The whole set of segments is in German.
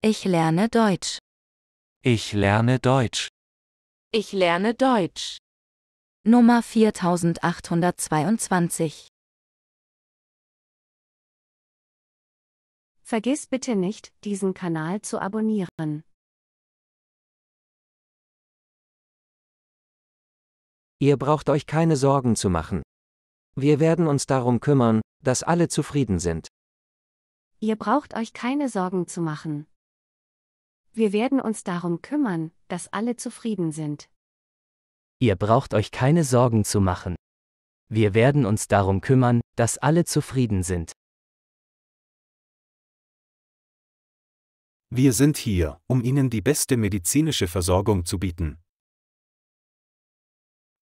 Ich lerne Deutsch. Ich lerne Deutsch. Ich lerne Deutsch. Nummer 4822. Vergiss bitte nicht, diesen Kanal zu abonnieren. Ihr braucht euch keine Sorgen zu machen. Wir werden uns darum kümmern, dass alle zufrieden sind. Ihr braucht euch keine Sorgen zu machen. Wir werden uns darum kümmern, dass alle zufrieden sind. Ihr braucht euch keine Sorgen zu machen. Wir werden uns darum kümmern, dass alle zufrieden sind. Wir sind hier, um Ihnen die beste medizinische Versorgung zu bieten.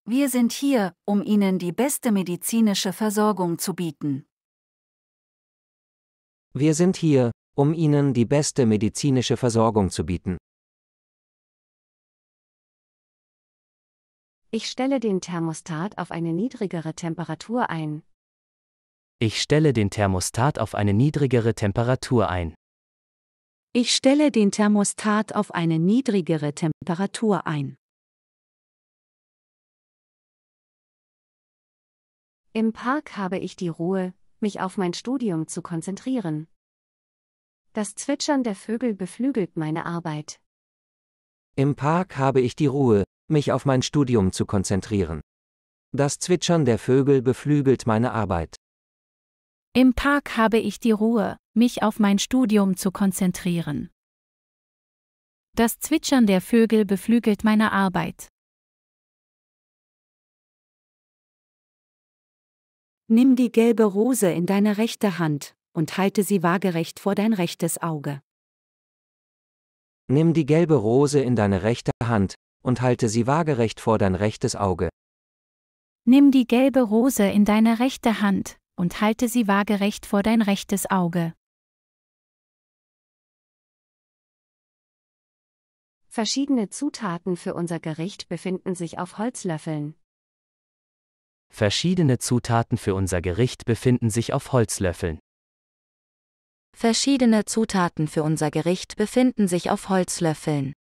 Wir sind hier, um Ihnen die beste medizinische Versorgung zu bieten. Wir sind hier, um ihnen die beste medizinische Versorgung zu bieten. Ich stelle den Thermostat auf eine niedrigere Temperatur ein. Ich stelle den Thermostat auf eine niedrigere Temperatur ein. Ich stelle den Thermostat auf eine niedrigere Temperatur ein. Im Park habe ich die Ruhe, mich auf mein Studium zu konzentrieren. Das Zwitschern der Vögel beflügelt meine Arbeit. Im Park habe ich die Ruhe, mich auf mein Studium zu konzentrieren. Das Zwitschern der Vögel beflügelt meine Arbeit. Im Park habe ich die Ruhe, mich auf mein Studium zu konzentrieren. Das Zwitschern der Vögel beflügelt meine Arbeit. Nimm die gelbe Rose in deine rechte Hand und halte sie waagerecht vor dein rechtes Auge. Nimm die gelbe Rose in deine rechte Hand und halte sie waagerecht vor dein rechtes Auge. Nimm die gelbe Rose in deine rechte Hand und halte sie waagerecht vor dein rechtes Auge. Verschiedene Zutaten für unser Gericht befinden sich auf Holzlöffeln. Verschiedene Zutaten für unser Gericht befinden sich auf Holzlöffeln. Verschiedene Zutaten für unser Gericht befinden sich auf Holzlöffeln.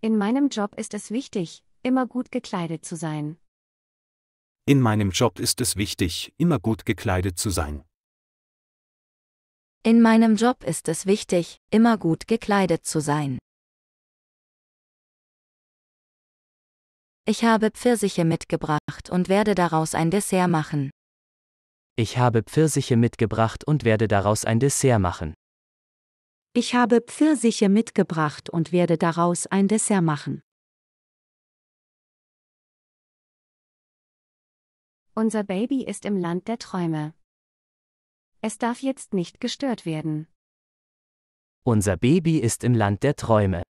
In meinem Job ist es wichtig, immer gut gekleidet zu sein. In meinem Job ist es wichtig, immer gut gekleidet zu sein. In meinem Job ist es wichtig, immer gut gekleidet zu sein. Ich habe Pfirsiche mitgebracht und werde daraus ein Dessert machen. Ich habe Pfirsiche mitgebracht und werde daraus ein Dessert machen. Ich habe Pfirsiche mitgebracht und werde daraus ein Dessert machen. Unser Baby ist im Land der Träume. Es darf jetzt nicht gestört werden. Unser Baby ist im Land der Träume.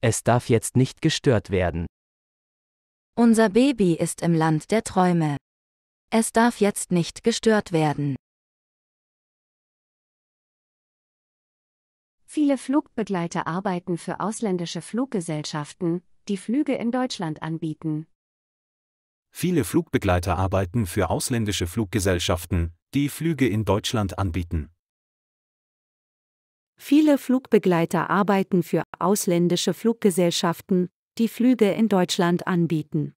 Es darf jetzt nicht gestört werden. Unser Baby ist im Land der Träume. Es darf jetzt nicht gestört werden. Viele Flugbegleiter arbeiten für ausländische Fluggesellschaften, die Flüge in Deutschland anbieten. Viele Flugbegleiter arbeiten für ausländische Fluggesellschaften, die Flüge in Deutschland anbieten. Viele Flugbegleiter arbeiten für ausländische Fluggesellschaften, die Flüge in Deutschland anbieten.